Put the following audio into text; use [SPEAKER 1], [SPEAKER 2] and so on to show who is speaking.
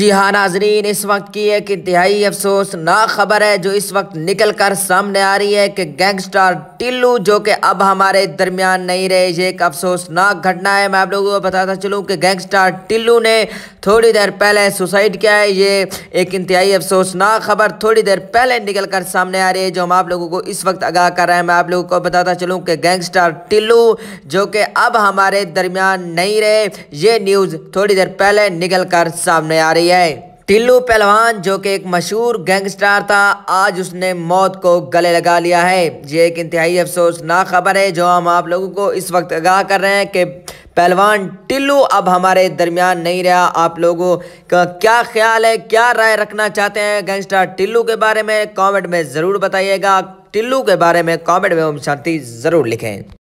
[SPEAKER 1] जी हाँ नाजरीन इस वक्त की एक इंतहाई अफसोसनाक खबर है जो इस वक्त निकल कर सामने आ रही है कि गैंगस्टर टिल्लू जो कि अब हमारे दरमियान नहीं रहे ये एक अफसोसनाक घटना है मैं आप लोगों को बताता चलूँ कि गैंगस्टर टिल्लू ने थोड़ी देर पहले सुसाइड किया है ये एक इंतहाई अफसोसनाक खबर थोड़ी देर पहले निकल कर सामने आ रही है जो हम आप लोगों को इस वक्त आगाह कर रहे हैं मैं आप लोगों को बताता चलूँ कि गैंगस्टर टिल्लू जो कि अब हमारे दरमियान नहीं रहे ये न्यूज़ थोड़ी देर पहले निकल कर सामने आ रही है आई है टिल्लू पहलवान जो कि एक मशहूर गैंगस्टर था आज उसने मौत को गले लगा लिया है ये एक इंतहाई अफसोसनाक खबर है जो हम आप लोगों को इस वक्त आगाह कर रहे हैं कि पहलवान टिल्लू अब हमारे दरमियान नहीं रहा आप लोगों का क्या ख्याल है क्या राय रखना चाहते हैं गैंगस्टर टिल्लू के बारे में कमेंट में ज़रूर बताइएगा टिल्लू के बारे में कमेंट में हम शांति ज़रूर लिखें